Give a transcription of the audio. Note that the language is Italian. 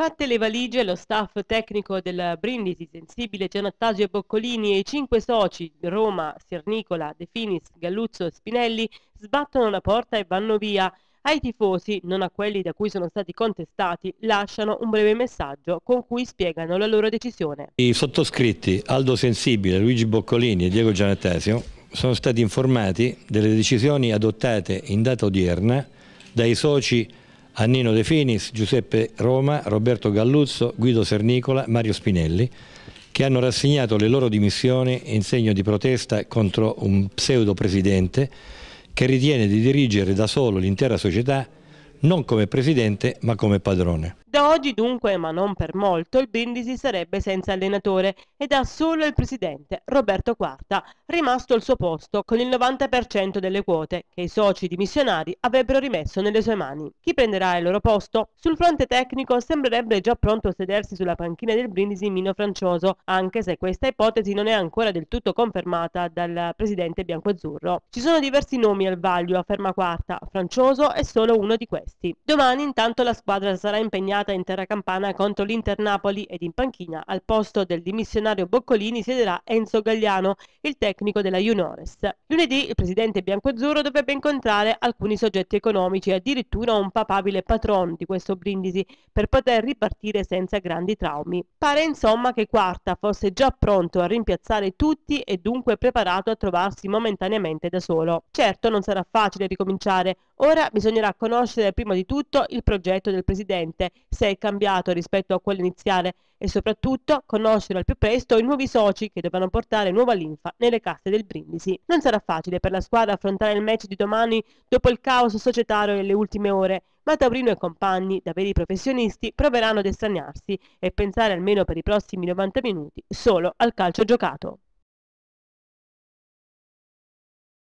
Fatte le valigie, lo staff tecnico del Brindisi, Sensibile, Gianattasio Boccolini e i cinque soci Roma, Siernicola, De Finis, Galluzzo e Spinelli sbattono la porta e vanno via. Ai tifosi, non a quelli da cui sono stati contestati, lasciano un breve messaggio con cui spiegano la loro decisione. I sottoscritti Aldo Sensibile, Luigi Boccolini e Diego Gianattasio sono stati informati delle decisioni adottate in data odierna dai soci Annino De Finis, Giuseppe Roma, Roberto Galluzzo, Guido Sernicola, Mario Spinelli, che hanno rassegnato le loro dimissioni in segno di protesta contro un pseudo presidente che ritiene di dirigere da solo l'intera società non come presidente ma come padrone. Da oggi dunque, ma non per molto, il Brindisi sarebbe senza allenatore ed ha solo il presidente, Roberto Quarta, rimasto al suo posto con il 90% delle quote che i soci dimissionari avrebbero rimesso nelle sue mani. Chi prenderà il loro posto? Sul fronte tecnico sembrerebbe già pronto a sedersi sulla panchina del Brindisi Mino Francioso, anche se questa ipotesi non è ancora del tutto confermata dal presidente biancoazzurro. Ci sono diversi nomi al vaglio, afferma Quarta, Francioso è solo uno di questi. Domani intanto la squadra sarà impegnata impegnata in terra campana contro l'Inter Napoli ed in panchina al posto del dimissionario Boccolini siederà Enzo Gagliano, il tecnico della Junores. Lunedì il presidente biancoazzurro dovrebbe incontrare alcuni soggetti economici e addirittura un papabile patron di questo Brindisi per poter ripartire senza grandi traumi. Pare insomma che Quarta fosse già pronto a rimpiazzare tutti e dunque preparato a trovarsi momentaneamente da solo. Certo non sarà facile ricominciare, ora bisognerà conoscere prima di tutto il progetto del presidente se è cambiato rispetto a quello iniziale e soprattutto conoscere al più presto i nuovi soci che dovranno portare nuova linfa nelle casse del Brindisi. Non sarà facile per la squadra affrontare il match di domani dopo il caos societario delle ultime ore, ma Taurino e compagni, da veri professionisti, proveranno ad estraniarsi e pensare almeno per i prossimi 90 minuti solo al calcio giocato.